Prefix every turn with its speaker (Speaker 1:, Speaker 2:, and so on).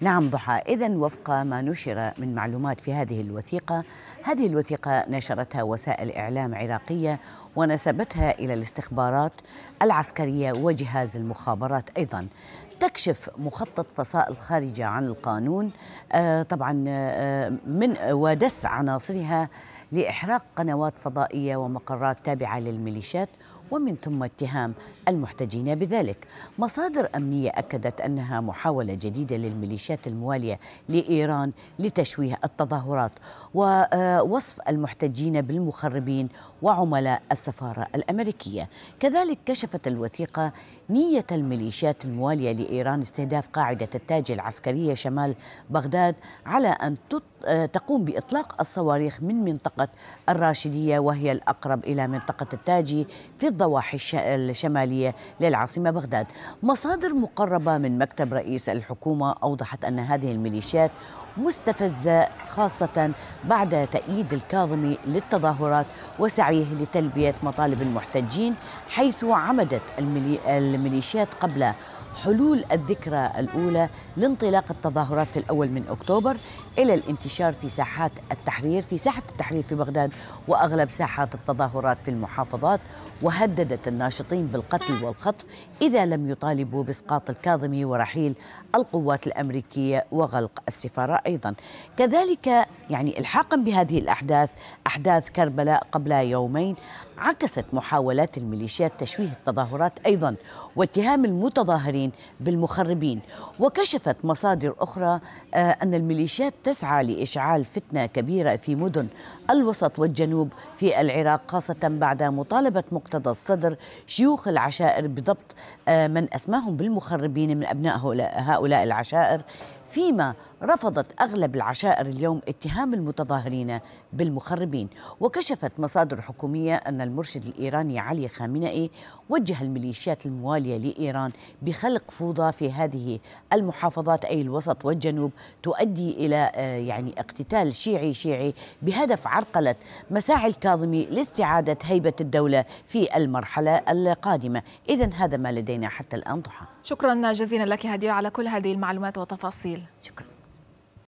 Speaker 1: نعم ضحى إذا وفق ما نشر من معلومات في هذه الوثيقة هذه الوثيقة نشرتها وسائل إعلام عراقية ونسبتها إلى الاستخبارات العسكرية وجهاز المخابرات أيضا تكشف مخطط فصائل خارجة عن القانون آه، طبعا آه، من ودس عناصرها لإحراق قنوات فضائية ومقرات تابعة للميليشيات ومن ثم اتهام المحتجين بذلك مصادر أمنية أكدت أنها محاولة جديدة للميليشيات الموالية لإيران لتشويه التظاهرات ووصف آه، المحتجين بالمخربين وعملاء السفارة الأمريكية كذلك كشفت الوثيقة نية الميليشيات الموالية إيران استهداف قاعدة التاج العسكرية شمال بغداد على أن آه، تقوم بإطلاق الصواريخ من منطقة الراشدية وهي الأقرب إلى منطقة التاجي في الضواحي الشمالية للعاصمة بغداد مصادر مقربة من مكتب رئيس الحكومة أوضحت أن هذه الميليشيات مستفزة خاصة بعد تأييد الكاظمي للتظاهرات وسعيه لتلبية مطالب المحتجين حيث عمدت الميليشيات قبل حلول وصول الذكرى الأولى لانطلاق التظاهرات في الأول من أكتوبر إلى الانتشار في ساحات التحرير في ساحة التحرير في بغداد وأغلب ساحات التظاهرات في المحافظات وهددت الناشطين بالقتل والخطف إذا لم يطالبوا بإسقاط الكاظمي ورحيل القوات الأمريكية وغلق السفارة أيضا كذلك يعني إلحاقا بهذه الأحداث أحداث كربلاء قبل يومين عكست محاولات الميليشيات تشويه التظاهرات أيضا واتهام المتظاهرين بالمخربين وكشفت مصادر أخرى آه، أن الميليشيات تسعى لإشعال فتنة كبيرة في مدن الوسط والجنوب في العراق خاصة بعد مطالبة مقتدى الصدر شيوخ العشائر بضبط آه، من أسماهم بالمخربين من أبناء هؤلاء العشائر فيما رفضت أغلب العشائر اليوم اتهام المتظاهرين بالمخربين وكشفت مصادر حكومية أن المرشد الإيراني علي خامنئي وجه الميليشيات الموالية لإيران بخلق فوضى في هذه المحافظات أي الوسط والجنوب تؤدي إلى آه، يعني اقتتال شيعي شيعي بهدف عرقلة مساعي الكاظمي لاستعادة هيبة الدولة في المرحلة القادمة إذا هذا ما لدينا حتى الآن ضحى شكرا جزيلا لك هدير على كل هذه المعلومات وتفاصيل जी शुक्रिया